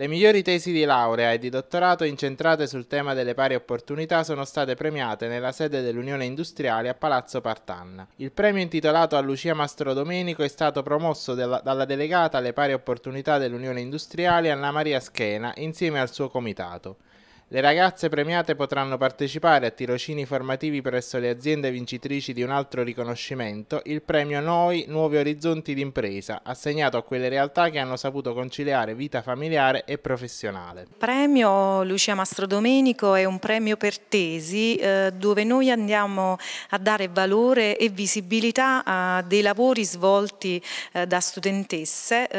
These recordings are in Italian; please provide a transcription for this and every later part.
Le migliori tesi di laurea e di dottorato incentrate sul tema delle pari opportunità sono state premiate nella sede dell'Unione Industriale a Palazzo Partanna. Il premio intitolato a Lucia Mastro Domenico è stato promosso della, dalla delegata alle pari opportunità dell'Unione Industriale Anna Maria Schena insieme al suo comitato. Le ragazze premiate potranno partecipare a tirocini formativi presso le aziende vincitrici di un altro riconoscimento, il premio Noi Nuovi Orizzonti d'impresa, assegnato a quelle realtà che hanno saputo conciliare vita familiare e professionale. Il premio Lucia Mastro Domenico è un premio per tesi eh, dove noi andiamo a dare valore e visibilità a dei lavori svolti eh, da studentesse eh,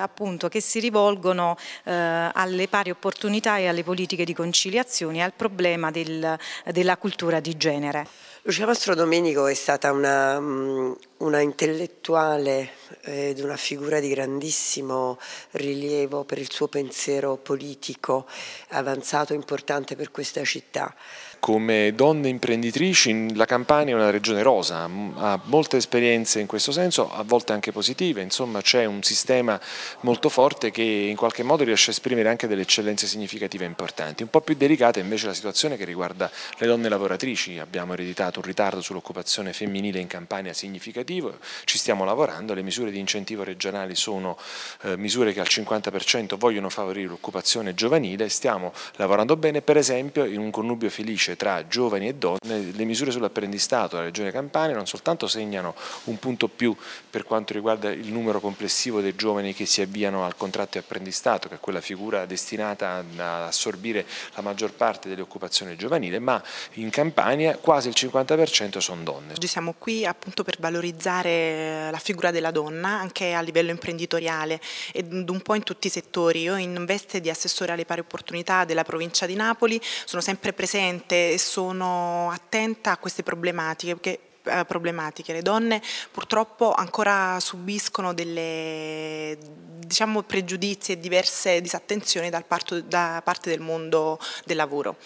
appunto che si rivolgono eh, alle pari opportunità e alle politiche di conciliazione conciliazione al problema del, della cultura di genere. Lucia Mastro Domenico è stata una, mm, una intellettuale eh, ed una figura di grandissimo rilievo per il suo pensiero politico avanzato e importante per questa città. Come donne imprenditrici la Campania è una regione rosa, ha molte esperienze in questo senso, a volte anche positive, insomma c'è un sistema molto forte che in qualche modo riesce a esprimere anche delle eccellenze significative e importanti. Un po' più delicata è invece la situazione che riguarda le donne lavoratrici, abbiamo ereditato un ritardo sull'occupazione femminile in Campania significativo, ci stiamo lavorando, le misure di incentivo regionali sono eh, misure che al 50% vogliono favorire l'occupazione giovanile, stiamo lavorando bene per esempio in un connubio felice tra giovani e donne, le misure sull'apprendistato della regione Campania non soltanto segnano un punto più per quanto riguarda il numero complessivo dei giovani che si avviano al contratto di apprendistato, che è quella figura destinata ad assorbire la maggior parte dell'occupazione giovanile, ma in Campania quasi il 50% 50% sono donne. Oggi siamo qui appunto per valorizzare eh, la figura della donna anche a livello imprenditoriale ed un po' in tutti i settori. Io in veste di assessore alle pari opportunità della provincia di Napoli sono sempre presente e sono attenta a queste problematiche che eh, problematiche. Le donne purtroppo ancora subiscono delle diciamo, pregiudizi e diverse disattenzioni da parte del mondo del lavoro.